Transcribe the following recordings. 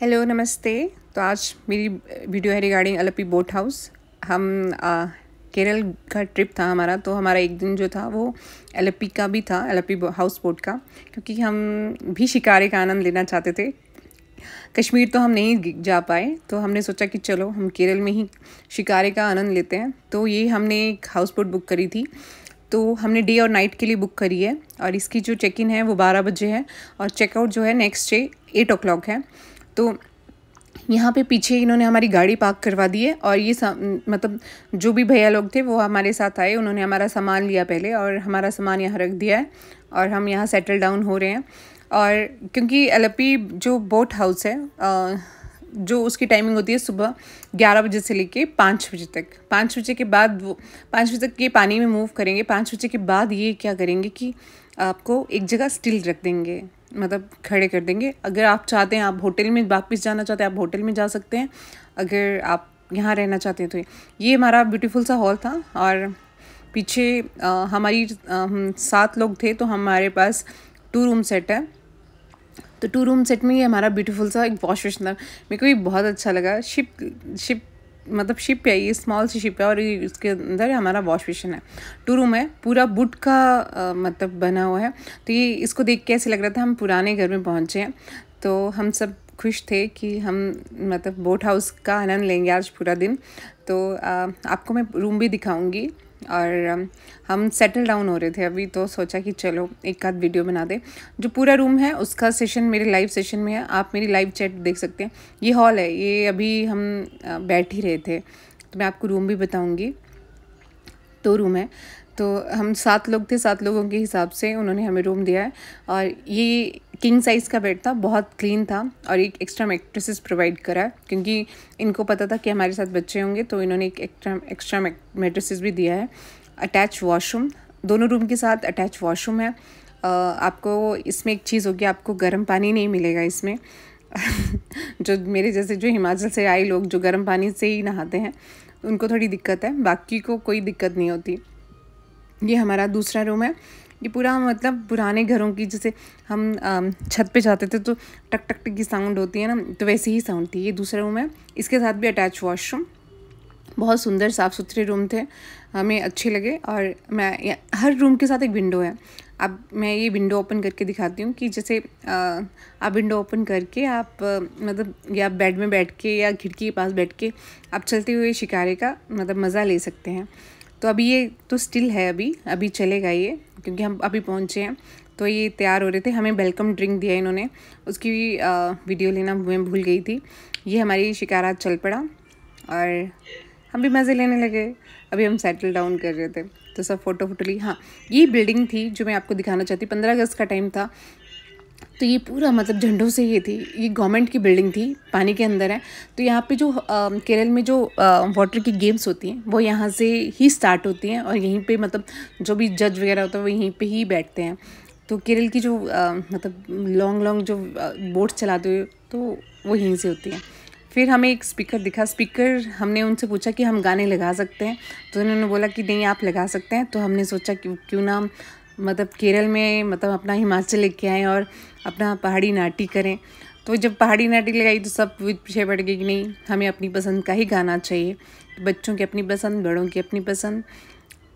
hello नमस्ते तो आज मेरी वीडियो है रिगार्डिंग अलपी बोट हाउस हम आ, केरल का ट्रिप था हमारा तो हमारा एक दिन जो था वो एलपी का भी था एलपी हाउस बोट का क्योंकि हम भी शिकारे का आनंद लेना चाहते थे कश्मीर तो हम नहीं जा पाए तो हमने सोचा कि चलो हम केरल में ही शिकारे का आनंद लेते हैं तो ये हमने एक हाउस बोट बुक करी थी तो हमने डे और नाइट के लिए बुक करी है और इसकी जो चेक इन है वो बारह बजे है और चेकआउट जो है नेक्स्ट डे एट ओ है तो यहाँ पे पीछे इन्होंने हमारी गाड़ी पार्क करवा दी है और ये मतलब जो भी भैया लोग थे वो हमारे साथ आए उन्होंने हमारा सामान लिया पहले और हमारा सामान यहाँ रख दिया है और हम यहाँ सेटल डाउन हो रहे हैं और क्योंकि एलपी जो बोट हाउस है आ, जो उसकी टाइमिंग होती है सुबह ग्यारह बजे से लेके पाँच बजे तक पाँच बजे के बाद वो पाँच बजे तक ये पानी में मूव करेंगे पाँच बजे के बाद ये क्या करेंगे कि आपको एक जगह स्टिल रख देंगे मतलब खड़े कर देंगे अगर आप चाहते हैं आप होटल में वापस जाना चाहते हैं आप होटल में जा सकते हैं अगर आप यहाँ रहना चाहते हैं तो ये हमारा ब्यूटीफुल सा हॉल था और पीछे आ, हमारी हम सात लोग थे तो हमारे पास टू रूम सेट है तो टू रूम सेट में ये हमारा ब्यूटीफुल सा एक वॉश वेशन था मेरे को ये बहुत अच्छा लगा शिप शिप मतलब शिप है ये स्मॉल सी शिप है और इसके अंदर हमारा वॉश बेसिन है टू रूम है पूरा बुट का आ, मतलब बना हुआ है तो ये इसको देख के ऐसे लग रहा था हम पुराने घर में पहुँचे हैं तो हम सब खुश थे कि हम मतलब बोट हाउस का आनंद लेंगे आज पूरा दिन तो आ, आपको मैं रूम भी दिखाऊंगी और um, हम सेटल डाउन हो रहे थे अभी तो सोचा कि चलो एक आध वीडियो बना दे जो पूरा रूम है उसका सेशन मेरे लाइव सेशन में है आप मेरी लाइव चैट देख सकते हैं ये हॉल है ये अभी हम बैठ ही रहे थे तो मैं आपको रूम भी बताऊँगी तो रूम है तो हम सात लोग थे सात लोगों के हिसाब से उन्होंने हमें रूम दिया है और ये किंग साइज़ का बेड था बहुत क्लीन था और एक एक्स्ट्रा मैट्रेसेस प्रोवाइड करा क्योंकि इनको पता था कि हमारे साथ बच्चे होंगे तो इन्होंने एक एक्स्ट्रा एक्स्ट्रा मैट्रेसेस भी दिया है अटैच वॉशरूम दोनों रूम के साथ अटैच वॉशरूम है आपको इसमें एक चीज़ होगी आपको गर्म पानी नहीं मिलेगा इसमें जो मेरे जैसे जो हिमाचल से आए लोग जो गर्म पानी से ही नहाते हैं उनको थोड़ी दिक्कत है बाकी को कोई दिक्कत नहीं होती ये हमारा दूसरा रूम है ये पूरा मतलब पुराने घरों की जैसे हम छत पे जाते थे तो टक टक टक की साउंड होती है ना तो वैसे ही साउंड थी ये दूसरा रूम है इसके साथ भी अटैच वॉशरूम बहुत सुंदर साफ़ सुथरे रूम थे हमें अच्छे लगे और मैं हर रूम के साथ एक विंडो है अब मैं ये विंडो ओपन करके दिखाती हूँ कि जैसे आप विंडो ओपन करके आप मतलब या बेड में बैठ के या खिड़की के पास बैठ के आप चलते हुए शिकारे का मतलब मज़ा ले सकते हैं तो अभी ये तो स्टिल है अभी अभी चलेगा ये क्योंकि हम अभी पहुँचे हैं तो ये तैयार हो रहे थे हमें वेलकम ड्रिंक दिया इन्होंने उसकी भी वीडियो लेना मैं भूल गई थी ये हमारी शिकारा चल पड़ा और हम भी मज़े लेने लगे अभी हम सेटल डाउन कर रहे थे तो सब फ़ोटो फोटो ली हाँ ये बिल्डिंग थी जो मैं आपको दिखाना चाहती पंद्रह अगस्त का टाइम था तो ये पूरा मतलब झंडों से ये थी ये गवर्नमेंट की बिल्डिंग थी पानी के अंदर है तो यहाँ पे जो आ, केरल में जो वाटर की गेम्स होती हैं वो यहाँ से ही स्टार्ट होती हैं और यहीं पे मतलब जो भी जज वगैरह होता है वो यहीं पे ही बैठते हैं तो केरल की जो आ, मतलब लॉन्ग लॉन्ग जो बोट्स चलाते हुए तो वो यहीं से होती हैं फिर हमें एक स्पीकर दिखा स्पीकर हमने उनसे पूछा कि हम गाने लगा सकते हैं तो उन्होंने बोला कि नहीं आप लगा सकते हैं तो हमने सोचा कि क्यों ना मतलब केरल में मतलब अपना हिमाचल लेके आएँ और अपना पहाड़ी नाटी करें तो जब पहाड़ी नाटी लगाई तो सब पीछे पड़ गए कि नहीं हमें अपनी पसंद का ही गाना चाहिए तो बच्चों की अपनी पसंद बड़ों की अपनी पसंद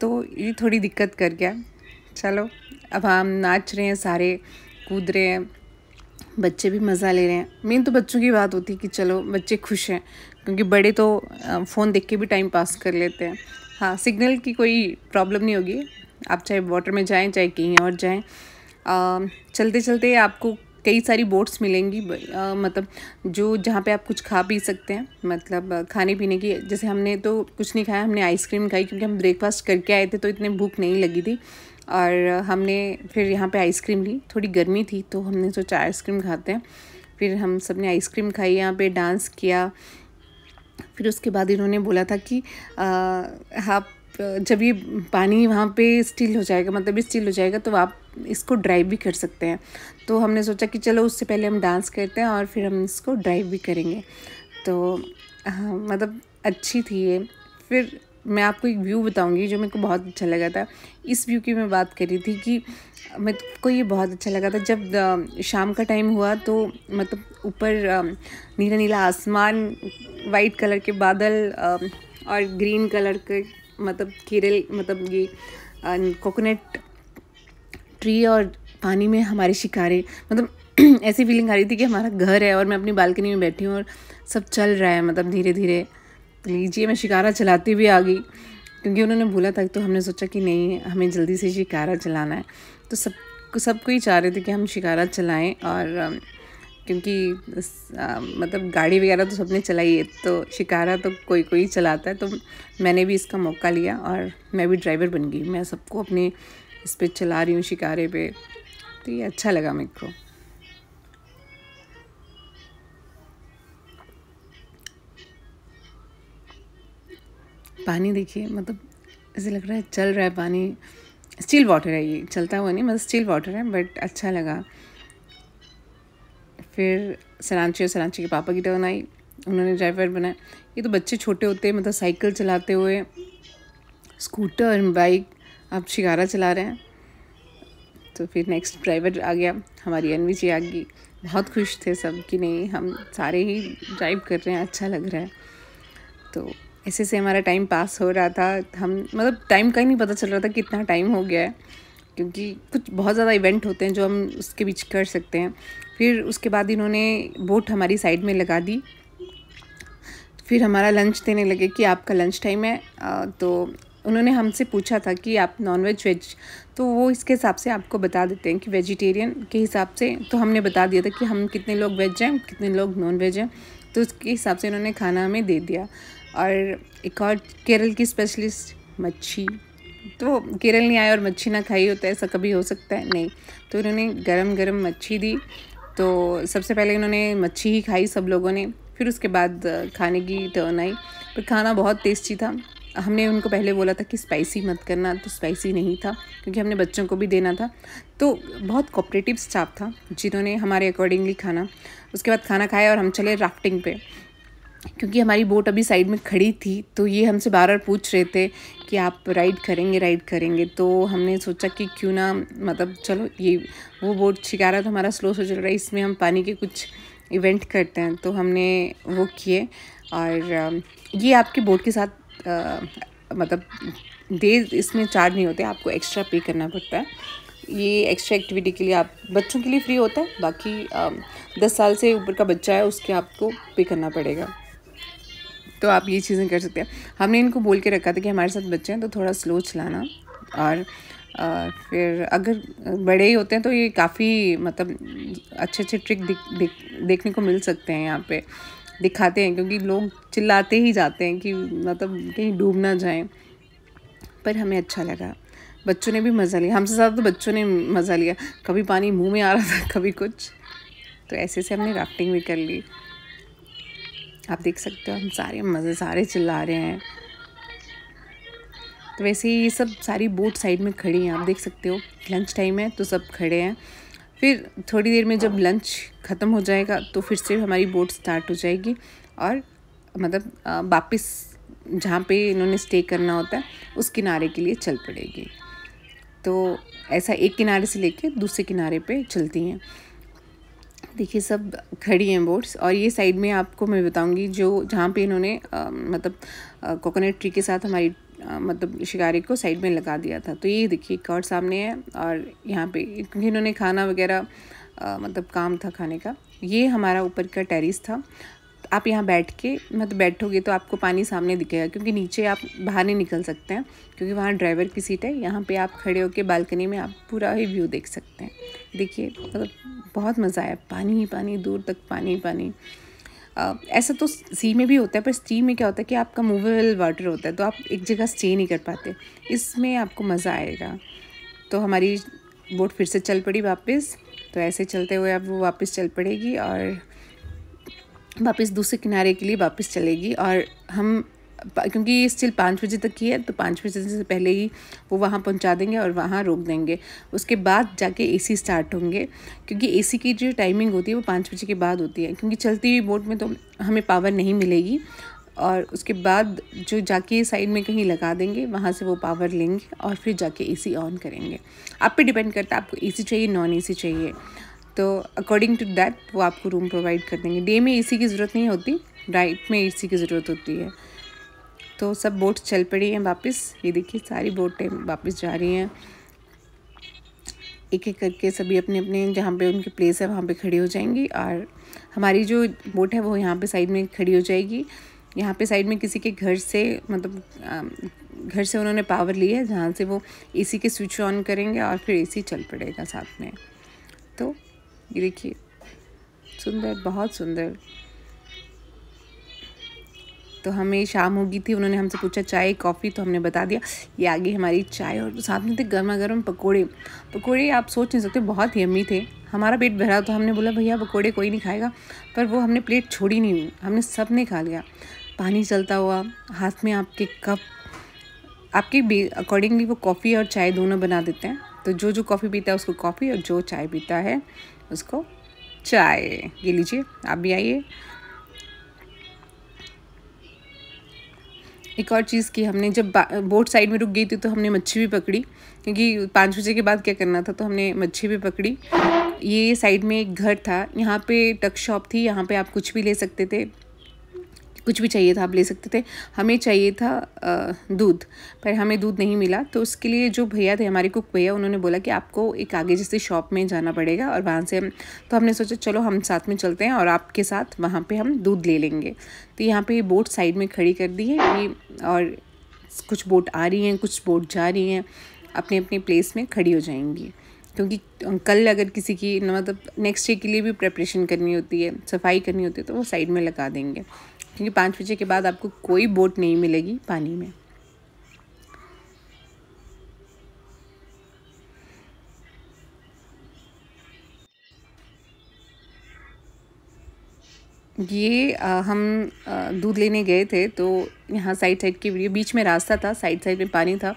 तो ये थोड़ी दिक्कत कर गया चलो अब हम नाच रहे हैं सारे कूद रहे हैं बच्चे भी मज़ा ले रहे हैं मेन तो बच्चों की बात होती है कि चलो बच्चे खुश हैं क्योंकि बड़े तो फ़ोन देख के भी टाइम पास कर लेते हैं हाँ सिग्नल की कोई प्रॉब्लम नहीं होगी आप चाहे वाटर में जाएँ चाहे कहीं और जाएँ चलते चलते आपको कई सारी बोट्स मिलेंगी आ, मतलब जो जहाँ पे आप कुछ खा पी सकते हैं मतलब खाने पीने की जैसे हमने तो कुछ नहीं खाया हमने आइसक्रीम खाई क्योंकि हम ब्रेकफास्ट करके आए थे तो इतने भूख नहीं लगी थी और हमने फिर यहाँ पे आइसक्रीम ली थोड़ी गर्मी थी तो हमने सोचा आइसक्रीम खाते हैं फिर हम सब ने आइसक्रीम खाई यहाँ पे डांस किया फिर उसके बाद इन्होंने बोला था कि आप जब ये पानी वहाँ पे स्टील हो जाएगा मतलब स्टील हो जाएगा तो आप इसको ड्राइव भी कर सकते हैं तो हमने सोचा कि चलो उससे पहले हम डांस करते हैं और फिर हम इसको ड्राइव भी करेंगे तो हाँ मतलब अच्छी थी ये फिर मैं आपको एक व्यू बताऊंगी जो मेरे को बहुत अच्छा लगा था इस व्यू की मैं बात कर रही थी कि मेरे को ये बहुत अच्छा लगा था जब शाम का टाइम हुआ तो मतलब ऊपर नीला नीला आसमान वाइट कलर के बादल और ग्रीन कलर के मतलब केरल मतलब ये कोकोनट ट्री और पानी में हमारे शिकारे मतलब ऐसी फीलिंग आ रही थी कि हमारा घर है और मैं अपनी बालकनी में बैठी हूँ और सब चल रहा है मतलब धीरे धीरे तो लीजिए मैं शिकारा चलाती भी आ गई क्योंकि उन्होंने बोला था तो हमने सोचा कि नहीं हमें जल्दी से शिकारा चलाना है तो सब सबको ही चाह रहे थे कि हम शिकारा चलाएं और क्योंकि मतलब गाड़ी वगैरह तो सबने चलाई है तो शिकारा तो कोई कोई चलाता है तो मैंने भी इसका मौका लिया और मैं भी ड्राइवर बन गई मैं सबको अपने इस पर चला रही हूँ शिकारे पे तो ये अच्छा लगा मेरे को पानी देखिए मतलब ऐसे लग रहा है चल रहा है पानी स्टील वाटर है ये चलता हुआ नहीं मतलब स्टील वाटर है बट अच्छा लगा फिर सरांची और सरांची के पापा की टर्न आई उन्होंने ड्राइवर बनाया ये तो बच्चे छोटे होते मतलब साइकिल चलाते हुए स्कूटर बाइक आप शिकारा चला रहे हैं तो फिर नेक्स्ट ड्राइवर आ गया हमारी अनवी जी आ गई बहुत खुश थे सब कि नहीं हम सारे ही ड्राइव कर रहे हैं अच्छा लग रहा है तो ऐसे से हमारा टाइम पास हो रहा था हम मतलब टाइम का ही नहीं पता चल रहा था कितना टाइम हो गया है क्योंकि कुछ बहुत ज़्यादा इवेंट होते हैं जो हम उसके बीच कर सकते हैं फिर उसके बाद इन्होंने बोट हमारी साइड में लगा दी फिर हमारा लंच देने लगे कि आपका लंच टाइम है तो उन्होंने हमसे पूछा था कि आप नॉन वेज वेज तो वो इसके हिसाब से आपको बता देते हैं कि वेजिटेरियन के हिसाब से तो हमने बता दिया था कि हम कितने लोग वेज हैं कितने लोग नॉन वेज हैं तो उसके हिसाब से इन्होंने खाना हमें दे दिया और एक और केरल की स्पेशलिस्ट मच्छी तो केरल नहीं आए और मच्छी ना खाई हो तो ऐसा कभी हो सकता है नहीं तो इन्होंने गरम गरम मच्छी दी तो सबसे पहले इन्होंने मच्छी ही खाई सब लोगों ने फिर उसके बाद खाने की टर्न आई पर खाना बहुत टेस्टी था हमने उनको पहले बोला था कि स्पाइसी मत करना तो स्पाइसी नहीं था क्योंकि हमने बच्चों को भी देना था तो बहुत कॉपरेटिव स्टाफ था जिन्होंने हमारे अकॉर्डिंगली खाना उसके बाद खाना खाया और हम चले राफ्टिंग पे क्योंकि हमारी बोट अभी साइड में खड़ी थी तो ये हमसे बार बार पूछ रहे थे कि आप राइड करेंगे राइड करेंगे तो हमने सोचा कि क्यों ना मतलब चलो ये वो बोट शिकारा तो हमारा स्लो स्लो चल रहा है इसमें हम पानी के कुछ इवेंट करते हैं तो हमने वो किए और ये आपकी बोट के साथ आ, मतलब दे इसमें चार्ज नहीं होते आपको एक्स्ट्रा पे करना पड़ता है ये एक्स्ट्रा एक्टिविटी के लिए आप बच्चों के लिए फ्री होता है बाकी आ, दस साल से ऊपर का बच्चा है उसके आपको पे करना पड़ेगा तो आप ये चीज़ें कर सकते हैं हमने इनको बोल के रखा था कि हमारे साथ बच्चे हैं तो थोड़ा स्लो चलाना और फिर अगर बड़े ही होते हैं तो ये काफ़ी मतलब अच्छे अच्छे ट्रिक दिख, दिख, देखने को मिल सकते हैं यहाँ पे दिखाते हैं क्योंकि लोग चिल्लाते ही जाते हैं कि मतलब कहीं डूब ना जाएं पर हमें अच्छा लगा बच्चों ने भी मज़ा लिया हमसे ज़्यादा तो बच्चों ने मज़ा लिया कभी पानी मुंह में आ रहा था कभी कुछ तो ऐसे से हमने राफ्टिंग भी कर ली आप देख सकते हो हम सारे मज़े सारे चिल्ला रहे हैं तो वैसे ही ये सब सारी बोट साइड में खड़ी हैं आप देख सकते हो लंच टाइम है तो सब खड़े हैं फिर थोड़ी देर में जब लंच ख़त्म हो जाएगा तो फिर से हमारी बोट स्टार्ट हो जाएगी और मतलब वापस जहाँ पे इन्होंने स्टे करना होता है उस किनारे के लिए चल पड़ेगी तो ऐसा एक किनारे से लेके दूसरे किनारे पे चलती हैं देखिए सब खड़ी हैं बोट्स और ये साइड में आपको मैं बताऊंगी जो जहाँ पे इन्होंने आ, मतलब कोकोनट ट्री के साथ हमारी आ, मतलब शिकारी को साइड में लगा दिया था तो ये देखिए एक और सामने है और यहाँ पे क्योंकि इन्होंने खाना वगैरह मतलब काम था खाने का ये हमारा ऊपर का टेरिस था आप यहाँ बैठ के मतलब बैठोगे तो आपको पानी सामने दिखेगा क्योंकि नीचे आप बाहर नहीं निकल सकते हैं क्योंकि वहाँ ड्राइवर की सीट है यहाँ पे आप खड़े होकर बालकनी में आप पूरा ही व्यू देख सकते हैं देखिए मतलब बहुत मज़ा आया पानी ही पानी दूर तक पानी ही पानी आ, ऐसा तो सी में भी होता है पर सी में क्या होता है कि आपका मूवेबल वाटर होता है तो आप एक जगह स्टे नहीं कर पाते इसमें आपको मज़ा आएगा तो हमारी बोट फिर से चल पड़ी वापस तो ऐसे चलते हुए अब वो वापस चल पड़ेगी और वापस दूसरे किनारे के लिए वापस चलेगी और हम क्योंकि ये स्टिल पाँच बजे तक ही है तो पाँच बजे से पहले ही वो वहाँ पहुँचा देंगे और वहाँ रोक देंगे उसके बाद जाके एसी स्टार्ट होंगे क्योंकि एसी की जो टाइमिंग होती है वो पाँच बजे के बाद होती है क्योंकि चलती हुई बोट में तो हमें पावर नहीं मिलेगी और उसके बाद जो जाके साइड में कहीं लगा देंगे वहाँ से वो पावर लेंगे और फिर जाके ए ऑन करेंगे आप पर डिपेंड करता है आपको ए चाहिए नॉन ए चाहिए तो अकॉर्डिंग टू दैट वो आपको रूम प्रोवाइड कर देंगे डे में ए की ज़रूरत नहीं होती नाइट में ए की ज़रूरत होती है तो सब बोट चल पड़ी हैं वापस ये देखिए सारी बोटें वापस जा रही हैं एक एक करके सभी अपने अपने जहाँ पे उनकी प्लेस है वहाँ पे खड़ी हो जाएंगी और हमारी जो बोट है वो यहाँ पे साइड में खड़ी हो जाएगी यहाँ पे साइड में किसी के घर से मतलब घर से उन्होंने पावर लिया है जहाँ से वो एसी के स्विच ऑन करेंगे और फिर एसी चल पड़ेगा साथ में ये देखिए सुंदर बहुत सुंदर तो हमें शाम हो गई थी उन्होंने हमसे पूछा चाय कॉफ़ी तो हमने बता दिया ये आगे हमारी चाय और साथ में थे तो गर्मा गर्म पकौड़े पकौड़े आप सोच नहीं सकते बहुत ही अम्मी थे हमारा पेट भरा तो हमने बोला भैया पकौड़े कोई नहीं खाएगा पर वो हमने प्लेट छोड़ी नहीं हमने सब ने खा लिया पानी चलता हुआ हाथ में आपके कप आपके अकॉर्डिंगली वो कॉफ़ी और चाय दोनों बना देते हैं तो जो जो कॉफ़ी पीता है उसको कॉफ़ी और जो चाय पीता है उसको चाय अच्छा, ये लीजिए आप भी आइए एक और चीज़ की हमने जब बोट साइड में रुक गई थी तो हमने मच्छी भी पकड़ी क्योंकि पाँच बजे के बाद क्या करना था तो हमने मच्छी भी पकड़ी ये साइड में एक घर था यहाँ पे टक शॉप थी यहाँ पे आप कुछ भी ले सकते थे कुछ भी चाहिए था आप ले सकते थे हमें चाहिए था दूध पर हमें दूध नहीं मिला तो उसके लिए जो भैया थे हमारे कुक भैया उन्होंने बोला कि आपको एक आगे जैसे शॉप में जाना पड़ेगा और वहाँ से तो हमने सोचा चलो हम साथ में चलते हैं और आपके साथ वहाँ पर हम दूध ले लेंगे तो यहाँ पर बोट साइड में खड़ी कर दी है ये और कुछ बोट आ रही हैं कुछ बोट जा रही हैं अपने अपने प्लेस में खड़ी हो जाएंगी क्योंकि कल अगर किसी की मतलब नेक्स्ट डे के लिए भी प्रेपरेशन करनी होती है सफाई करनी होती है तो वो साइड में लगा देंगे क्योंकि पाँच बजे के बाद आपको कोई बोट नहीं मिलेगी पानी में ये आ, हम दूध लेने गए थे तो यहाँ साइड साइड के वीडियो बीच में रास्ता था साइड साइड में पानी था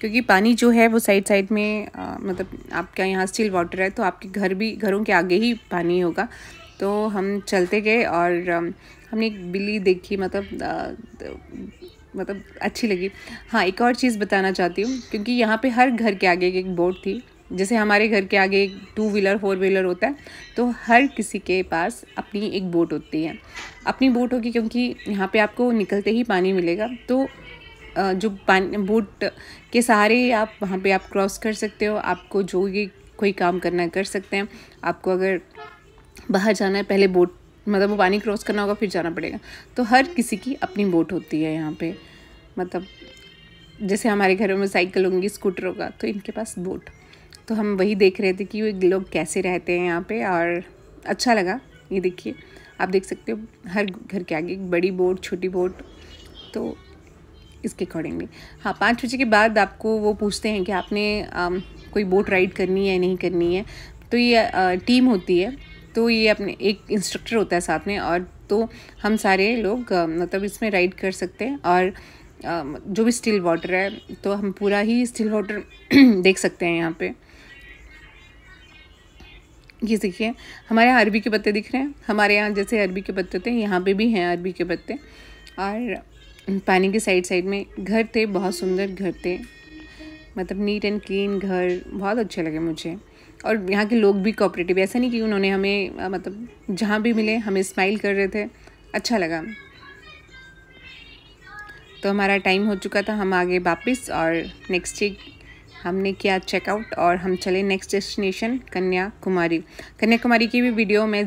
क्योंकि पानी जो है वो साइड साइड में आ, मतलब आपका यहाँ स्टिल वाटर है तो आपके घर भी घरों के आगे ही पानी होगा तो हम चलते गए और हमने एक बिल्ली देखी मतलब तो, मतलब अच्छी लगी हाँ एक और चीज़ बताना चाहती हूँ क्योंकि यहाँ पे हर घर के आगे एक बोर्ड थी जैसे हमारे घर के आगे एक टू व्हीलर फोर व्हीलर होता है तो हर किसी के पास अपनी एक बोट होती है अपनी बोट होगी क्योंकि यहाँ पे आपको निकलते ही पानी मिलेगा तो जो पानी बोट के सहारे आप वहाँ पे आप क्रॉस कर सकते हो आपको जो भी कोई काम करना कर सकते हैं आपको अगर बाहर जाना है पहले बोट मतलब वो पानी क्रॉस करना होगा फिर जाना पड़ेगा तो हर किसी की अपनी बोट होती है यहाँ पे मतलब जैसे हमारे घरों में साइकिल होंगी स्कूटर होगा तो इनके पास बोट तो हम वही देख रहे थे कि वो लोग कैसे रहते हैं यहाँ पे और अच्छा लगा ये देखिए आप देख सकते हो हर घर के आगे बड़ी बोट छोटी बोट तो इसके अकॉर्डिंगली हाँ पाँच बजे के बाद आपको वो पूछते हैं कि आपने आ, कोई बोट राइड करनी है नहीं करनी है तो ये आ, टीम होती है तो ये अपने एक इंस्ट्रक्टर होता है साथ में और तो हम सारे लोग मतलब इसमें राइड कर सकते हैं और जो भी स्टिल वाटर है तो हम पूरा ही स्टिल वाटर देख सकते हैं यहाँ पे ये देखिए हमारे यहाँ अरबी के पत्ते दिख रहे हैं हमारे यहाँ जैसे अरबी के पत्ते होते हैं यहाँ पे भी हैं अरबी के पत्ते और पानी के साइड साइड में घर थे बहुत सुंदर घर थे मतलब नीट एंड क्लीन घर बहुत अच्छे लगे मुझे और यहाँ के लोग भी कोऑपरेटिव ऐसा नहीं कि उन्होंने हमें मतलब जहाँ भी मिले हमें स्माइल कर रहे थे अच्छा लगा तो हमारा टाइम हो चुका था हम आगे वापस और नेक्स्ट डे हमने किया चेकआउट और हम चले नेक्स्ट डेस्टिनेशन कन्याकुमारी कन्याकुमारी की भी वीडियो मैं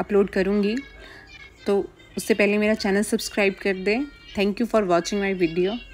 अपलोड करूँगी तो उससे पहले मेरा चैनल सब्सक्राइब कर दें thank you for watching my video